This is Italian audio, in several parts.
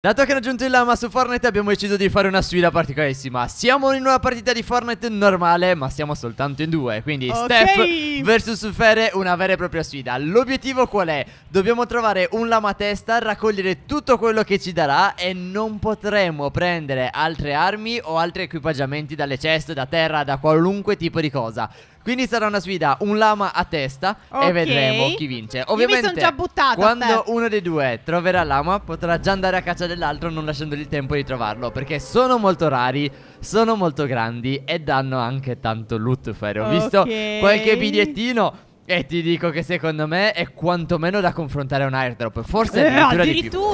Dato che hanno aggiunto il lama su Fortnite abbiamo deciso di fare una sfida particolarissima Siamo in una partita di Fortnite normale ma siamo soltanto in due Quindi okay. Steph vs Fere una vera e propria sfida L'obiettivo qual è? Dobbiamo trovare un lama testa, raccogliere tutto quello che ci darà E non potremo prendere altre armi o altri equipaggiamenti dalle ceste, da terra, da qualunque tipo di cosa quindi sarà una sfida un lama a testa okay. e vedremo chi vince. Ovviamente Io mi sono già buttato. Quando Steph. uno dei due troverà lama potrà già andare a caccia dell'altro non lasciandogli il tempo di trovarlo perché sono molto rari, sono molto grandi e danno anche tanto loot, Fere. Ho okay. visto qualche bigliettino e ti dico che secondo me è quantomeno da confrontare a un airdrop. Forse eh, addirittura, eh,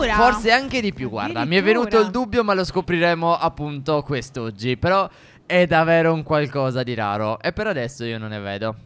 addirittura. Forse anche di più, guarda. Mi è venuto il dubbio, ma lo scopriremo appunto quest'oggi. Però è davvero un qualcosa di raro. E per adesso io non ne vedo.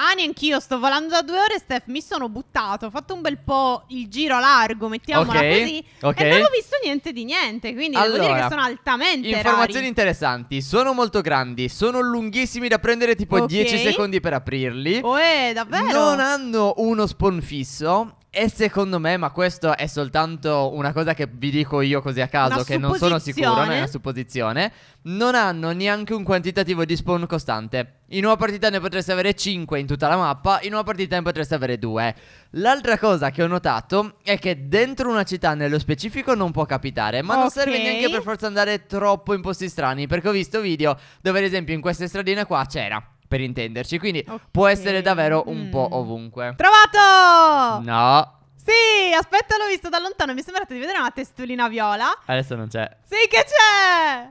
Ah, neanch'io, sto volando da due ore, Steph, mi sono buttato, ho fatto un bel po' il giro largo, mettiamola okay, così, okay. e non ho visto niente di niente, quindi allora, devo dire che sono altamente Informazioni rari. interessanti, sono molto grandi, sono lunghissimi da prendere tipo okay. 10 secondi per aprirli. Oh, eh, davvero? Non hanno uno spawn fisso e secondo me, ma questo è soltanto una cosa che vi dico io così a caso, una che non sono sicuro, non è una supposizione, non hanno neanche un quantitativo di spawn costante. In una partita ne potreste avere 5 in tutta la mappa, in una partita ne potreste avere 2. L'altra cosa che ho notato è che dentro una città nello specifico non può capitare, ma okay. non serve neanche per forza andare troppo in posti strani, perché ho visto video dove ad esempio in queste stradine qua c'era per intenderci. Quindi okay. può essere davvero un mm. po' ovunque. Trovato! No. Sì, aspetta, l'ho visto da lontano. Mi è sembrato di vedere una testolina viola. Adesso non c'è. Sì, che c'è!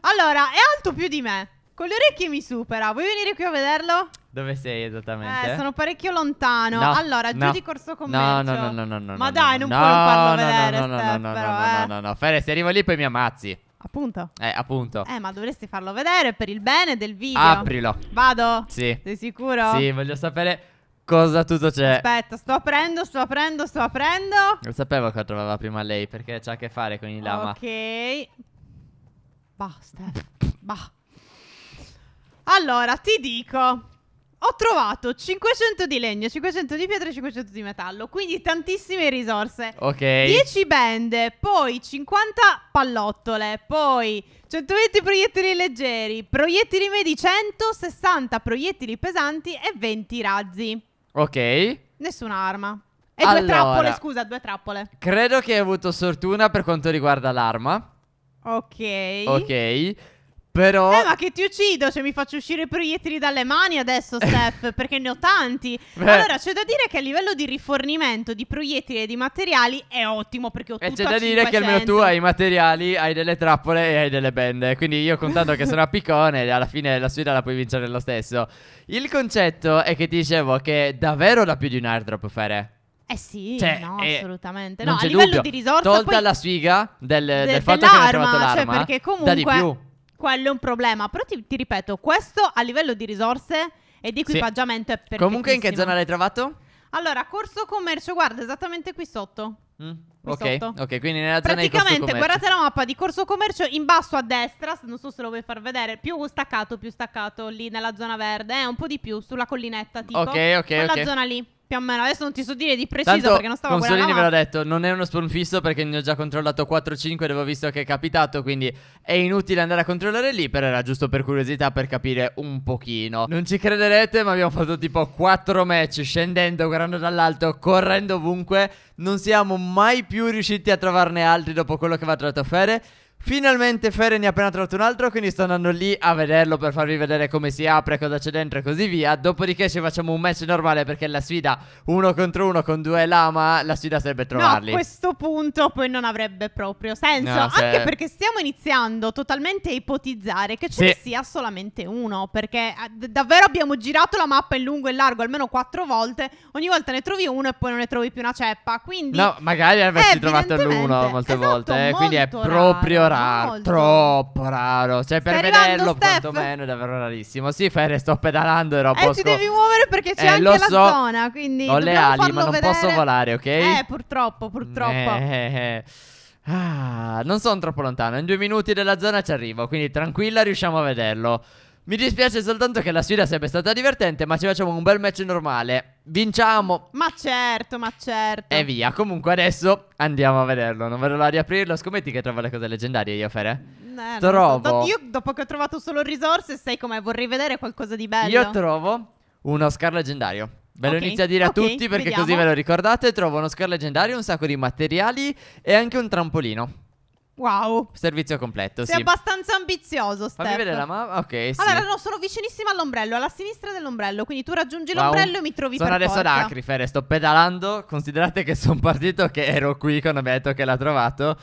Allora, è alto più di me. Con le orecchie mi supera. Vuoi venire qui a vederlo? Dove sei esattamente? Eh, sono parecchio lontano. No, allora, no. giù di corso commercio. No, no, no, no, no. Ma no, dai, non no, puoi farlo no, vedere, no, no, Steph, no, no, però, no, no, eh. no, no, no. Fere, se arrivo lì poi mi ammazzi. Appunto. Eh, appunto. Eh, ma dovresti farlo vedere per il bene del video. Aprilo. Vado? Sì. Sei sicuro? Sì, voglio sapere cosa tutto c'è. Aspetta, sto aprendo, sto aprendo, sto aprendo. Lo sapevo che trovava prima lei perché c'ha a che fare con il lama. Ok. Basta. bah. Allora, ti dico ho trovato 500 di legno, 500 di pietra e 500 di metallo, quindi tantissime risorse. Ok. 10 bende, poi 50 pallottole, poi 120 proiettili leggeri, proiettili medi 160, proiettili pesanti e 20 razzi. Ok. Nessuna arma. E allora, due trappole, scusa, due trappole. Credo che hai avuto sfortuna per quanto riguarda l'arma. Ok. Ok. Però... Eh, ma che ti uccido se mi faccio uscire i proiettili dalle mani adesso, Steph, perché ne ho tanti. Beh. Allora, c'è da dire che a livello di rifornimento di proiettili e di materiali è ottimo perché ho tutto E c'è da dire 500. che almeno tu hai i materiali, hai delle trappole e hai delle bende. Quindi io contando che sono a piccone, alla fine la sfida la puoi vincere lo stesso. Il concetto è che ti dicevo che davvero da più di un airdrop fare. Eh sì, cioè, no, eh, assolutamente. No, a livello dubbio. di risorse. Tolta poi... la sfiga del, de, del fatto che hai trovato cioè, l'arma. Cioè, perché comunque. Da di più quello è un problema. Però ti, ti ripeto, questo a livello di risorse e di equipaggiamento è perfetto. Comunque, in che zona l'hai trovato? Allora, corso commercio, guarda, esattamente qui sotto. Mm, qui ok, sotto. ok, quindi nella zona di corso commercio. Praticamente, guardate la mappa di corso commercio in basso a destra, non so se lo vuoi far vedere, più staccato, più staccato lì nella zona verde, eh, un po' di più sulla collinetta tipo. Ok, ok, quella okay. zona lì. Più o meno, adesso non ti so dire di preciso Tanto, perché non stavo guardando. Consolini ve l'ha detto, non è uno spawn fisso perché ne ho già controllato 4-5 e avevo visto che è capitato, quindi è inutile andare a controllare lì, però era giusto per curiosità per capire un pochino. Non ci crederete, ma abbiamo fatto tipo 4 match scendendo, guardando dall'alto, correndo ovunque, non siamo mai più riusciti a trovarne altri dopo quello che va trovato a fare. Finalmente Feren ne ha appena trovato un altro Quindi sto andando lì a vederlo per farvi vedere come si apre Cosa c'è dentro e così via Dopodiché ci facciamo un match normale perché la sfida uno contro uno con due lama La sfida sarebbe trovarli No, a questo punto poi non avrebbe proprio senso no, se... Anche perché stiamo iniziando totalmente a ipotizzare Che ce ne sia solamente uno Perché eh, davvero abbiamo girato la mappa in lungo e in largo almeno quattro volte Ogni volta ne trovi uno e poi non ne trovi più una ceppa Quindi No, magari avresti trovato l'uno molte esatto, volte eh, Quindi è proprio raro raro, molto. troppo raro. Cioè, per Stai vederlo quantomeno è davvero rarissimo. Sì, Fere, sto pedalando e robo. Eh, ti devi muovere perché c'è eh, anche la so. zona. Quindi ho le ali, ma non vedere. posso volare, ok? Eh, purtroppo, purtroppo. Eh, eh, eh, ah, non sono troppo lontano. In due minuti della zona ci arrivo. Quindi tranquilla, riusciamo a vederlo. Mi dispiace soltanto che la sfida sarebbe stata divertente, ma ci facciamo un bel match normale. Vinciamo! Ma certo, ma certo. E via. Comunque adesso andiamo a vederlo. Non vedo l'ora di aprirlo. Scommetti che trovo le cose leggendarie io, Fere. Eh, trovo. So. Io dopo che ho trovato solo risorse, sai com'è? Vorrei vedere qualcosa di bello. Io trovo un Oscar leggendario. Ve lo okay. inizio a dire okay, a tutti perché vediamo. così ve lo ricordate. Trovo un Oscar leggendario, un sacco di materiali e anche un trampolino. Wow. Servizio completo, Sei sì. abbastanza ambizioso, Steph. Fammi vedere la mamma. Ah, ok, sì. Allora, no, sono vicinissima all'ombrello, alla sinistra dell'ombrello, quindi tu raggiungi wow. l'ombrello e mi trovi sono per adesso forza. ad Acrifere, sto pedalando, considerate che sono partito che ero qui quando mi ha detto che l'ha trovato.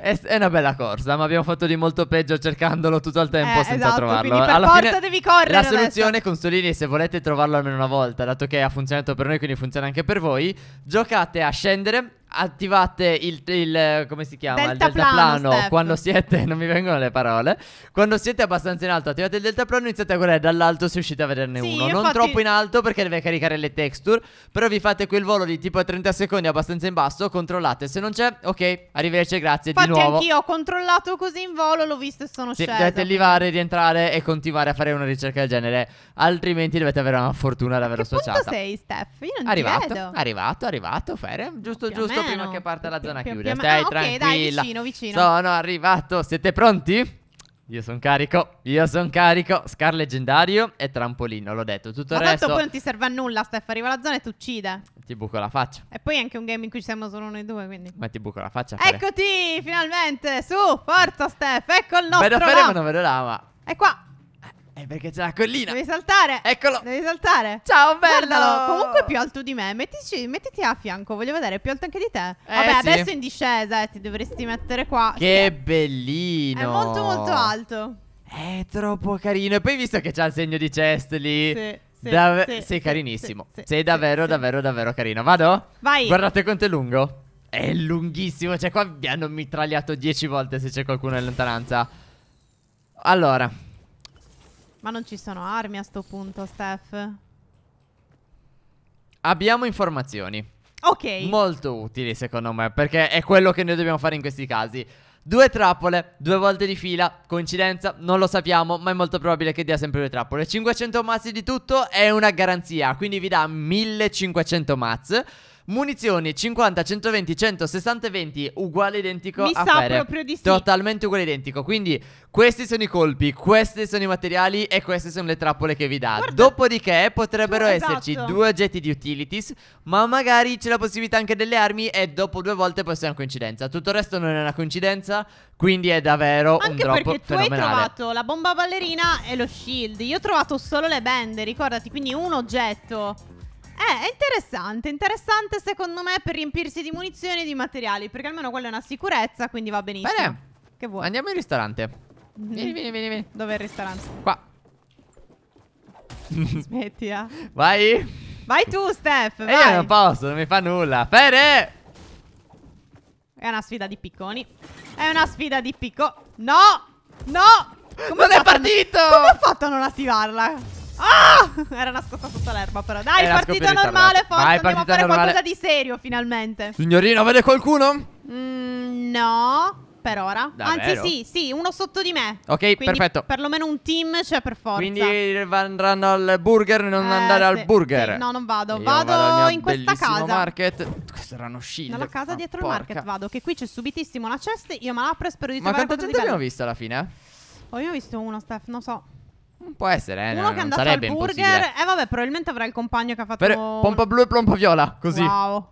È, una bella corsa, ma abbiamo fatto di molto peggio cercandolo tutto il tempo eh, senza esatto, trovarlo. Quindi per Alla forza fine, devi correre. La soluzione, adesso. consolini, se volete trovarlo almeno una volta, dato che ha funzionato per noi, quindi funziona anche per voi, giocate a scendere attivate il, il, come si chiama delta il deltaplano plano, quando siete non mi vengono le parole quando siete abbastanza in alto attivate il deltaplano iniziate a guardare dall'alto se riuscite a vederne sì, uno non fatti... troppo in alto perché deve caricare le texture però vi fate quel volo di tipo 30 secondi abbastanza in basso controllate se non c'è ok arrivederci grazie infatti di nuovo anch'io ho controllato così in volo l'ho visto e sono sì, scesa dovete levare rientrare e continuare a fare una ricerca del genere altrimenti dovete avere una fortuna ad averlo che associata punto sei Steph? io non arrivato, ti vedo arrivato arrivato Fere giusto giusto minuto prima che parta la zona chiusa. Stai ah, tranquilla. vicino, vicino. Sono arrivato. Siete pronti? Io sono carico, io sono carico. Scar leggendario e trampolino, l'ho detto. Tutto Ma il resto. Ma poi non ti serve a nulla, Steph. Arriva la zona e ti uccide. Ti buco la faccia. E poi è anche un game in cui ci siamo solo noi due, quindi. Ma ti buco la faccia. Eccoti, finalmente. Su, forza, Steph. Ecco il nostro. Vedo fermo, non vedo lama. È qua. È perché c'è la collina. Devi saltare. Eccolo. Devi saltare. Ciao, bello. Comunque è più alto di me. Mettici, mettiti a fianco. Voglio vedere. È più alto anche di te. Eh, Vabbè, sì. adesso in discesa. Eh, ti dovresti mettere qua. Che sì. bellino. È molto, molto alto. È troppo carino. E poi visto che c'ha il segno di chest lì. Sì. Sì, Dav sì, sei carinissimo. Sì, sei davvero, davvero, davvero carino. Vado? Vai. Guardate quanto è lungo. È lunghissimo. Cioè, qua vi hanno mitragliato dieci volte se c'è qualcuno in lontananza. Allora, ma non ci sono armi a sto punto, Steph. Abbiamo informazioni. Ok. Molto utili, secondo me, perché è quello che noi dobbiamo fare in questi casi. Due trappole, due volte di fila, coincidenza, non lo sappiamo, ma è molto probabile che dia sempre due trappole. 500 mazzi di tutto è una garanzia, quindi vi dà 1500 mazzi. Munizioni 50, 120, 160 20 uguale identico Mi a sa fere. proprio di sì. Totalmente uguale identico. Quindi questi sono i colpi, questi sono i materiali e queste sono le trappole che vi dà. Guarda, Dopodiché potrebbero esatto. esserci due oggetti di utilities, ma magari c'è la possibilità anche delle armi e dopo due volte può essere una coincidenza. Tutto il resto non è una coincidenza, quindi è davvero anche un drop fenomenale. Anche perché tu hai trovato la bomba ballerina e lo shield. Io ho trovato solo le bende, ricordati, quindi un oggetto. Eh, è interessante, interessante secondo me per riempirsi di munizioni e di materiali, perché almeno quella è una sicurezza, quindi va benissimo. Bene. Che vuoi? Andiamo in ristorante. Mhm. Vieni, vieni, vieni, vieni. Dov'è il ristorante? Qua. Smetti, eh. Vai. Vai tu, Steph. vai. io non posso, non mi fa nulla. Fede! È una sfida di picconi. È una sfida di picco. No! No! Come non è partito! Come ho fatto a non attivarla? Oh! Era nascosta sotto l'erba però Dai, Era partita normale, forza Vai, Andiamo a fare normale. qualcosa di serio finalmente Signorino, vede qualcuno? Mm, no per ora. Davvero? Anzi, sì, sì, uno sotto di me. Ok, Quindi perfetto. Perlomeno un team c'è per forza. Quindi andranno al burger, non eh, andare sì, al burger. Sì, no, non vado. Io vado, vado in questa casa. market. Queste erano uscite. Nella casa dietro porca. il market vado, che qui c'è subitissimo la cesta. Io me la apro e spero di ma trovare Ma quanta gente abbiamo visto alla fine? Eh? Oh, io ho visto uno, Steph, non so. Mm, può essere, eh. Uno che è andato al burger. Eh, vabbè, probabilmente avrà il compagno che ha fatto. Per pompa blu e pompa viola. Così. Wow.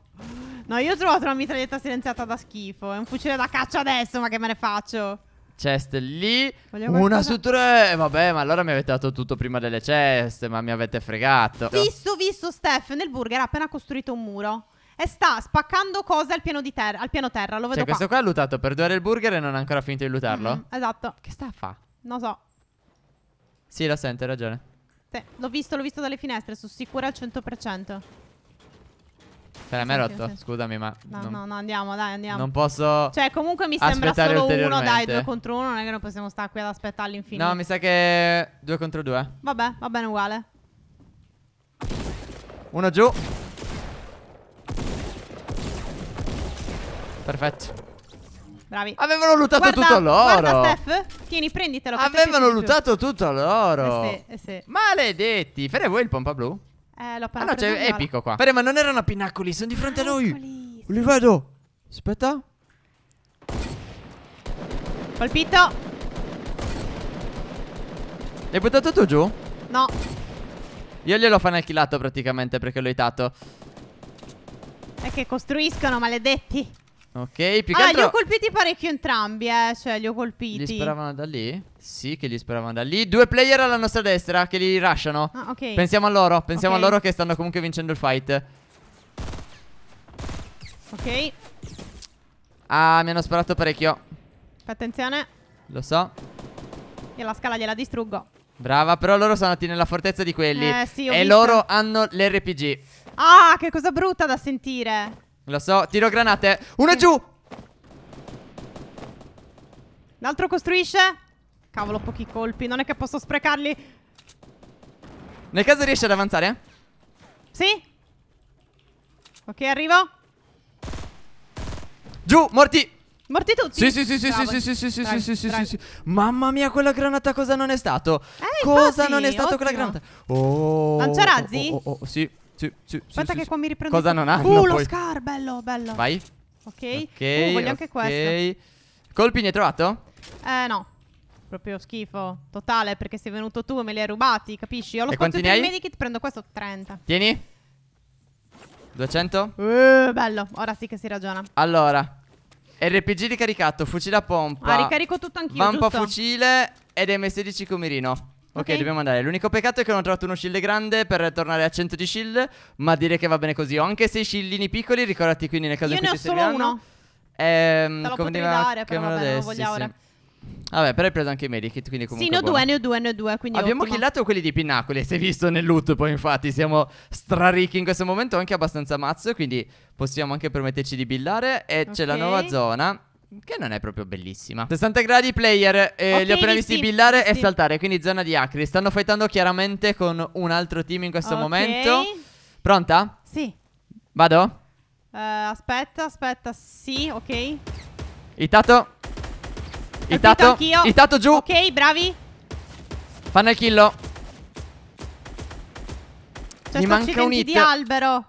No, io ho trovato una mitraglietta silenziata da schifo. È un fucile da caccia adesso, ma che me ne faccio? Chest lì. Una su tre. Vabbè, ma allora mi avete dato tutto prima delle ceste. Ma mi avete fregato. Visto, visto, Steph. Nel burger ha appena costruito un muro. E sta spaccando cose al piano, terra, al piano terra. Lo vedo cioè, qua. questo qua ha lutato per due ore il burger e non ha ancora finito di lutarlo? Mm -hmm, esatto. Che sta a fare? Non so. Sì, la sente, hai ragione. Sì, l'ho visto, l'ho visto dalle finestre, sono sicura al 100%. Cioè, mi hai rotto, scusami, ma... No, non... no, no, andiamo, dai, andiamo. Non posso... Cioè, comunque mi sembra solo uno, dai, due contro uno, non è che non possiamo stare qui ad aspettare all'infinito. No, mi sa che due contro due. Vabbè, va bene uguale. Uno giù. Perfetto. Bravi. Avevano lutato guarda, tutto l'oro. Guarda, Steph. Tieni, prenditelo. Avevano lutato tutto l'oro. Eh sì, eh sì. Maledetti. Fere, voi il pompa blu? Eh, l'ho appena Ah, no, c'è cioè, epico qua. Fere, ma non erano a pinnacoli, sono di fronte pinnacoli. a noi. Li vedo. Aspetta. Colpito. L'hai buttato tu giù? No. Io glielo fanno killato praticamente perché l'ho itato. È che costruiscono, maledetti. Ok, più che ah, altro... li ho colpiti parecchio entrambi, eh. Cioè, li ho colpiti. Li sparavano da lì? Sì, che li sparavano da lì. Due player alla nostra destra che li rushano. Ah, ok. Pensiamo a loro. Pensiamo okay. a loro che stanno comunque vincendo il fight. Ok. Ah, mi hanno sparato parecchio. Fai attenzione. Lo so. Io la scala gliela distruggo. Brava, però loro sono andati nella fortezza di quelli. Eh, sì, ho E visto. loro hanno l'RPG. Ah, che cosa brutta da sentire. Lo so, tiro granate. Uno sì. giù. L'altro costruisce. Cavolo, pochi colpi. Non è che posso sprecarli. Nel caso riesci ad avanzare? Sì. Ok, arrivo. Giù, morti. Morti tutti? Sì, sì, sì, sì, sì, sì, sì, sì, sì, sì, sì, sì, sì. Mamma mia, quella granata cosa non è stato? Eh, cosa infatti, non è stato ottimo. quella granata? Oh. Lanciarazzi? Oh, oh, oh, sì. Sì, sì, Aspetta sì, che qua mi riprendo. Cosa non hanno? Uh, lo poi. scar, bello, bello. Vai. Ok. Ok. Uh, voglio anche questo. Colpi ne hai trovato? Eh, no. Proprio schifo. Totale, perché sei venuto tu e me li hai rubati, capisci? Io ho lo spazio per il medikit, prendo questo 30. Tieni. 200. Uh, bello. Ora sì che si ragiona. Allora. RPG ricaricato, fucile a pompa. Ah, ricarico tutto anch'io, Vampa fucile ed M16 comirino. Ok, dobbiamo andare. L'unico peccato è che non ho trovato uno shield grande per tornare a 100 di shield, ma direi che va bene così. Ho anche 6 shieldini piccoli, ricordati quindi nel caso Io in cui ti serviranno. Io ne ho solo uno. Ehm, Te lo potrei dare, però vabbè, adesso, non voglio ora. Vabbè, però hai preso anche i medikit, quindi comunque... Sì, ne ho due, ne ho due, ne ho due, quindi Abbiamo ottimo. killato quelli di Pinnacoli, si è visto nel loot, poi infatti siamo straricchi in questo momento, anche abbastanza mazzo, quindi possiamo anche permetterci di billare. E okay. c'è la nuova zona, che non è proprio bellissima 60 gradi player eh, okay, Li ho appena visti sì, billare sì. e saltare Quindi zona di Acri Stanno fightando chiaramente con un altro team in questo okay. momento Pronta? Sì Vado? Uh, aspetta, aspetta Sì, ok Itato Itato anch'io. Itato giù Ok, bravi Fanno il killo cioè, Mi manca un hit di albero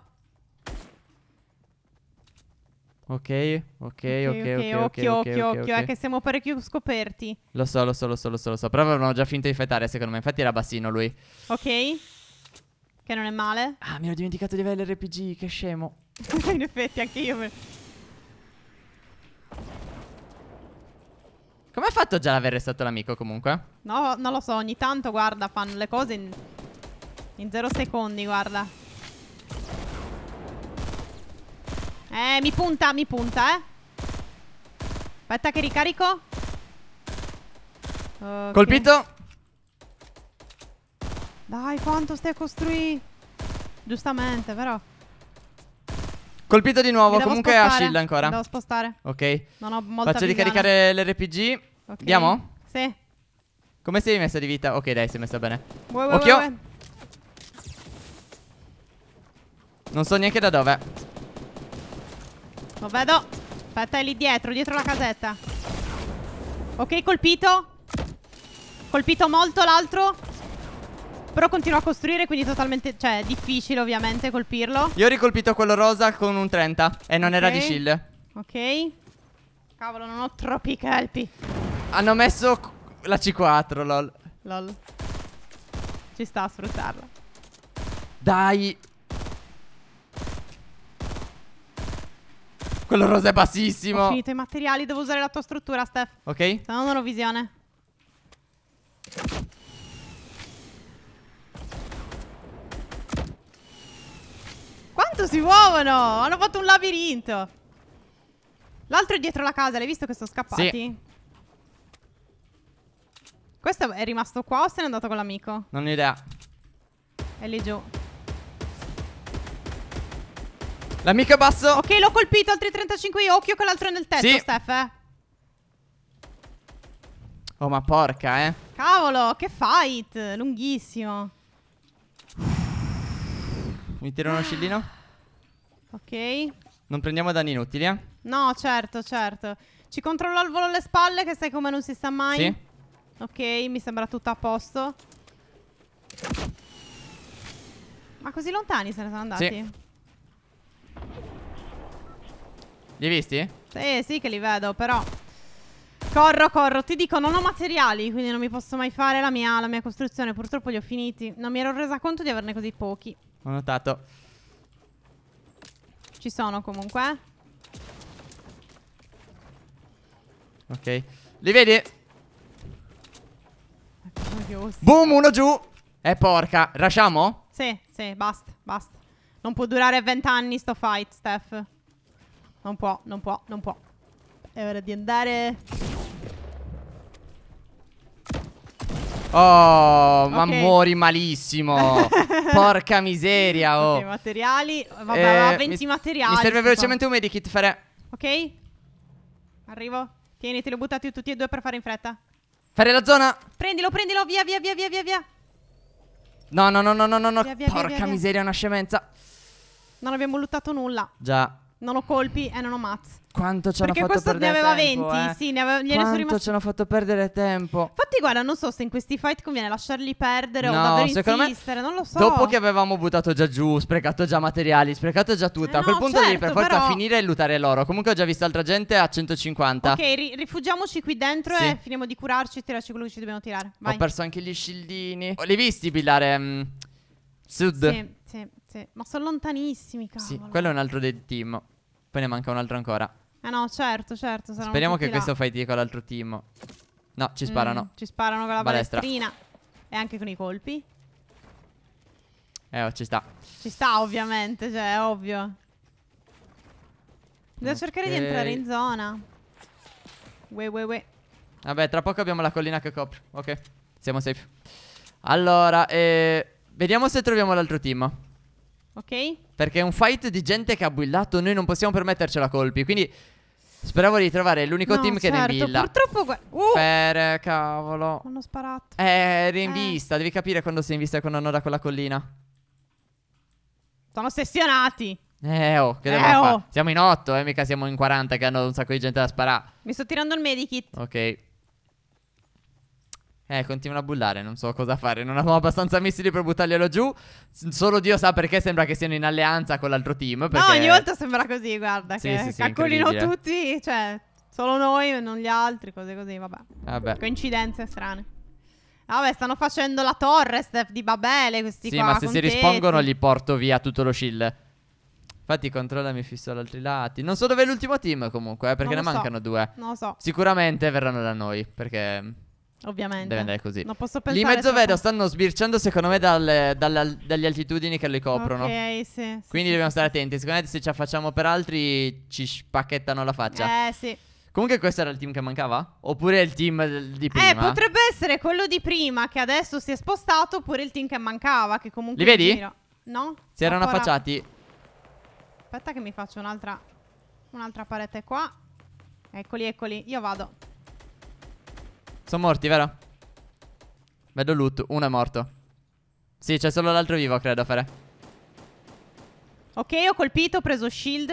Ok, ok, ok, ok, occhio, occhio, occhio, è che siamo parecchio scoperti. Lo so, lo so, lo so, lo so, lo so, però avevano già finto di fetare, secondo me, infatti era bassino lui. Ok, che non è male. Ah, mi ero dimenticato di avere l'RPG, che scemo. In effetti, anche io me... Come ha fatto già ad aver restato l'amico, comunque? No, non lo so, ogni tanto, guarda, fanno le cose in... In zero secondi, guarda. Eh, mi punta, mi punta, eh. Aspetta che ricarico. Okay. Colpito. Dai, quanto stai a costruire? Giustamente, però. Colpito di nuovo, comunque spostare. ha shield ancora. Devo spostare. Ok. Non ho molta Faccio visione. ricaricare l'RPG. Okay. Andiamo? Sì. Come sei messa di vita? Ok, dai, sei messa bene. Uè, uè, Occhio. Uè, uè. Non so neanche da dove. Non vedo. Aspetta, è lì dietro, dietro la casetta. Ok, colpito. Colpito molto l'altro. Però continua a costruire, quindi totalmente... Cioè, è difficile ovviamente colpirlo. Io ho ricolpito quello rosa con un 30. E non okay. era di shield. Ok. Cavolo, non ho troppi calpi. Hanno messo la C4, lol. Lol. Ci sta a sfruttarla. Dai. Quello rosa è bassissimo. Ho finito i materiali, devo usare la tua struttura, Steph. Ok. Se no non ho visione. Quanto si muovono? Hanno fatto un labirinto. L'altro è dietro la casa, l'hai visto che sono scappati? Sì. Questo è rimasto qua o se n'è andato con l'amico? Non ho idea. È lì giù. L'amico è basso. Ok, l'ho colpito, altri 35 io. Occhio con l'altro nel tetto, sì. Steph. Eh. Oh, ma porca, eh. Cavolo, che fight. Lunghissimo. Mi tiro uno scillino. Ok. Non prendiamo danni inutili, eh? No, certo, certo. Ci controllo al volo le spalle, che sai come non si sa mai. Sì. Ok, mi sembra tutto a posto. Ma così lontani se ne sono andati? Sì. Li hai visti? Sì, sì che li vedo, però... Corro, corro. Ti dico, non ho materiali, quindi non mi posso mai fare la mia, la mia costruzione. Purtroppo li ho finiti. Non mi ero resa conto di averne così pochi. Ho notato. Ci sono comunque. Eh. Ok. Li vedi? Boom, uno giù. E eh, porca. Lasciamo? Sì, sì, basta, basta. Non può durare vent'anni sto fight, Steph. Non può, non può, non può. È ora di andare. Oh, okay. ma muori malissimo. Porca miseria, oh. Ok, materiali. Vabbè, eh, 20 mi, materiali. Mi serve velocemente qua. un medikit, fare. Ok. Arrivo. Tieni, te li ho buttati tutti e due per fare in fretta. Fare la zona. Prendilo, prendilo, via, via, via, via, via. No, no, no, no, no, no. Via, via, Porca via, miseria, è una scemenza. Non abbiamo lottato nulla. Già non ho colpi e non ho mazzi. Quanto ci hanno fatto perdere tempo? Perché questo ne aveva 20, eh? sì, ne aveva, gliene Quanto sono rimasti... ci hanno fatto perdere tempo? Infatti, guarda, non so se in questi fight conviene lasciarli perdere no, o davvero insistere, me, non lo so. Dopo che avevamo buttato già giù, sprecato già materiali, sprecato già tutto, eh a quel punto certo, devi per certo, forza però... finire e lutare loro. Comunque ho già visto altra gente a 150. Ok, ri rifugiamoci qui dentro sì. e finiamo di curarci e tirarci quello che ci dobbiamo tirare. Vai. Ho perso anche gli scildini. Li hai visti, Pilare? Mh, mm, sud. Sì, sì. Sì, ma sono lontanissimi, cavolo. Sì, quello è un altro del team. Poi ne manca un altro ancora. Ah no, certo, certo. Speriamo che là. questo fighti con l'altro team. No, ci mm, sparano. Mm, ci sparano con la Balestra. balestrina. E anche con i colpi. Eh, oh, ci sta. Ci sta, ovviamente, cioè, è ovvio. Devo okay. cercare di entrare in zona. Ue, ue, ue. Vabbè, tra poco abbiamo la collina che copre. Ok, siamo safe. Allora, eh, vediamo se troviamo l'altro team. Ok? Perché è un fight di gente che ha buillato, noi non possiamo permettercela colpi, quindi speravo di trovare l'unico no, team certo, che ne certo, builla. purtroppo... uh! Per cavolo. Hanno sparato. Eh, eri in eh. vista, devi capire quando sei in vista e quando non da quella collina. Sono ossessionati. Eh oh, che eh devo oh. fare? Siamo in 8, eh, mica siamo in 40 che hanno un sacco di gente da sparare. Mi sto tirando il medikit. Ok. Eh, continuano a bullare, non so cosa fare. Non avevo abbastanza missili per buttarglielo giù. solo Dio sa perché sembra che siano in alleanza con l'altro team. Perché... No, ogni volta sembra così, guarda. Sì, che sì, sì, calcolino tutti, cioè, solo noi e non gli altri, cose così, vabbè. vabbè. Coincidenze strane. Vabbè, stanno facendo la torre, Steph, di Babele, questi sì, qua. Sì, ma se si rispongono gli porto via tutto lo shill. Infatti controllami fisso agli altri lati. Non so dove è l'ultimo team comunque, eh, perché ne so. mancano due. Non lo so. Sicuramente verranno da noi, perché... Ovviamente. Deve andare così. Non posso pensare. Lì mezzo troppo. vedo stanno sbirciando, secondo me, dalle, dalle, dalle, altitudini che le coprono. Ok, sì. sì Quindi sì, dobbiamo sì. stare attenti. Secondo me, se ci affacciamo per altri, ci spacchettano la faccia. Eh, sì. Comunque questo era il team che mancava? Oppure il team di prima? Eh, potrebbe essere quello di prima che adesso si è spostato oppure il team che mancava che comunque... Li vedi? Giro... No? Si erano ancora... affacciati. Aspetta che mi faccio un'altra... Un'altra parete qua. Eccoli, eccoli. Io vado. Sono morti, vero? Vedo loot, uno è morto. Sì, c'è solo l'altro vivo, credo, Fere. Ok, ho colpito, ho preso shield.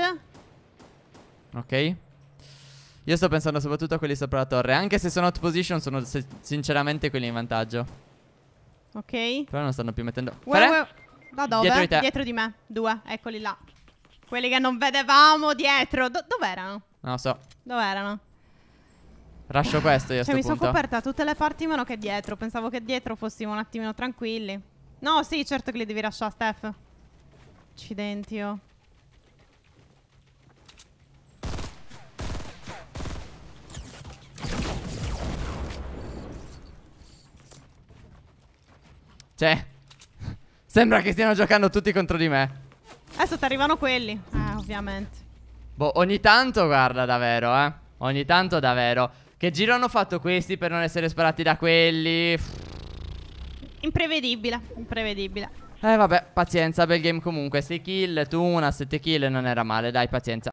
Ok. Io sto pensando soprattutto a quelli sopra la torre. Anche se sono out position, sono sinceramente quelli in vantaggio. Ok. Però non stanno più mettendo... Uè, Fere? Uè. Da dove? Dietro di, te. dietro di me. Due, eccoli là. Quelli che non vedevamo dietro. Do erano? Non lo so. Dove erano? Lascio questo io cioè, mi sono coperta tutte le parti meno che dietro. Pensavo che dietro fossimo un attimino tranquilli. No, sì, certo che li devi lasciare, Steph. Accidenti, io. Oh. Cioè, sembra che stiano giocando tutti contro di me. Adesso ti arrivano quelli, eh, ovviamente. Boh, ogni tanto, guarda, davvero, eh. Ogni tanto, davvero. Che giro hanno fatto questi per non essere sparati da quelli? Imprevedibile, imprevedibile. Eh vabbè, pazienza, bel game comunque 6 kill, tu una, 7 kill, non era male, dai pazienza